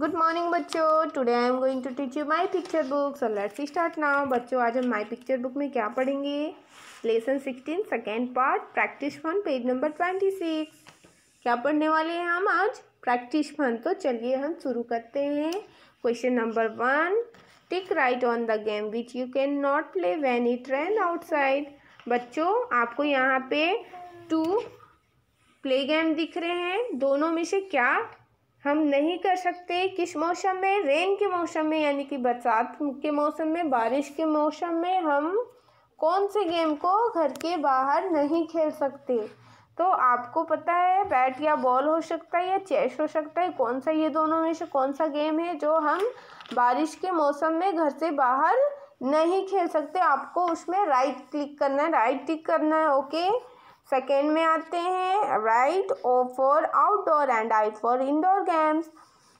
Good morning बच्चों today I am going to teach you my picture book so let's start now बच्चों आज हम my picture book में क्या पढ़ेंगे lesson sixteen second part practice fun page number twenty six क्या पढ़ने वाले हैं हम आज प्रैक्टिस फन तो चलिए हम शुरू करते हैं question number one tick right on the game which you can not play when it rains outside बच्चों आपको यहाँ पे टू प्ले गेम दिख रहे हैं दोनों में से क्या हम नहीं कर सकते किस मौसम में रेन के मौसम में यानी कि बरसात के मौसम में बारिश के मौसम में हम कौन से गेम को घर के बाहर नहीं खेल सकते तो आपको पता है बैट या बॉल हो सकता है या चेस हो सकता है कौन सा ये दोनों में से कौन सा गेम है जो हम बारिश के मौसम में घर से बाहर नहीं खेल सकते आपको उसमें राइट क्लिक करना है राइट क्लिक करना है ओके सेकेंड में आते हैं right O for outdoor and I for indoor games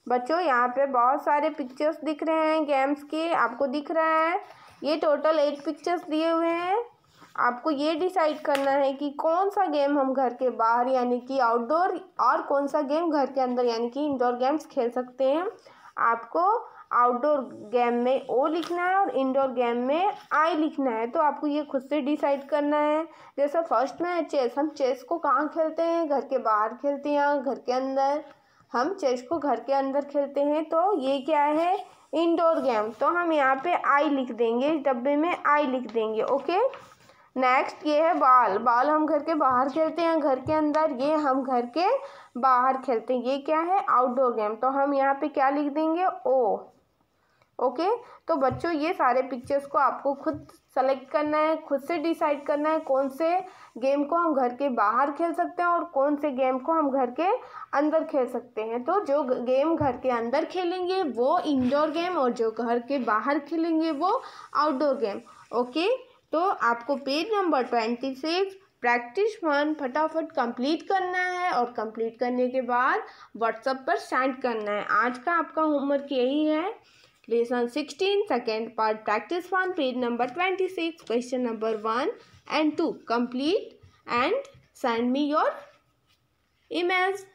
बच्चों यहाँ पे बहुत सारे पिक्चर्स दिख रहे हैं गेम्स के आपको दिख रहा है ये टोटल एट पिक्चर्स दिए हुए हैं आपको ये डिसाइड करना है कि कौन सा गेम हम घर के बाहर यानी कि आउटडोर और कौन सा गेम घर के अंदर यानी कि इंडोर गेम्स खेल सकते हैं आपको आउटडोर गेम में ओ लिखना है और इंडोर गेम में आई लिखना है तो आपको ये खुद से डिसाइड करना है जैसा फर्स्ट में है चेस हम चेस को कहाँ खेलते हैं घर के बाहर खेलते हैं घर के अंदर हम चेस को घर के अंदर खेलते हैं तो ये क्या है इंडोर गेम तो हम यहाँ पे आई लिख देंगे इस डब्बे में आई लिख देंगे ओके नेक्स्ट ये है बाल बाल हम घर के बाहर खेलते हैं घर के अंदर ये हम घर के बाहर खेलते हैं ये क्या है आउटडोर गेम तो हम यहाँ पे क्या लिख देंगे ओ ओके तो बच्चों ये सारे पिक्चर्स को आपको खुद सेलेक्ट करना है खुद से डिसाइड करना है कौन से गेम को हम घर के बाहर खेल सकते हैं और कौन से गेम को हम घर के अंदर खेल सकते हैं तो जो गेम घर के अंदर खेलेंगे वो इंडोर गेम और जो घर के बाहर खेलेंगे वो आउटडोर गेम ओके तो आपको page number twenty six practice one फटाफट कंप्लीट करना है और कंप्लीट करने के बाद व्हाट्सएप पर सेंड करना है आज का आपका होमवर्क यही है Lesson 16, second part, practice 1, page number 26, question number 1 and 2. Complete and send me your emails.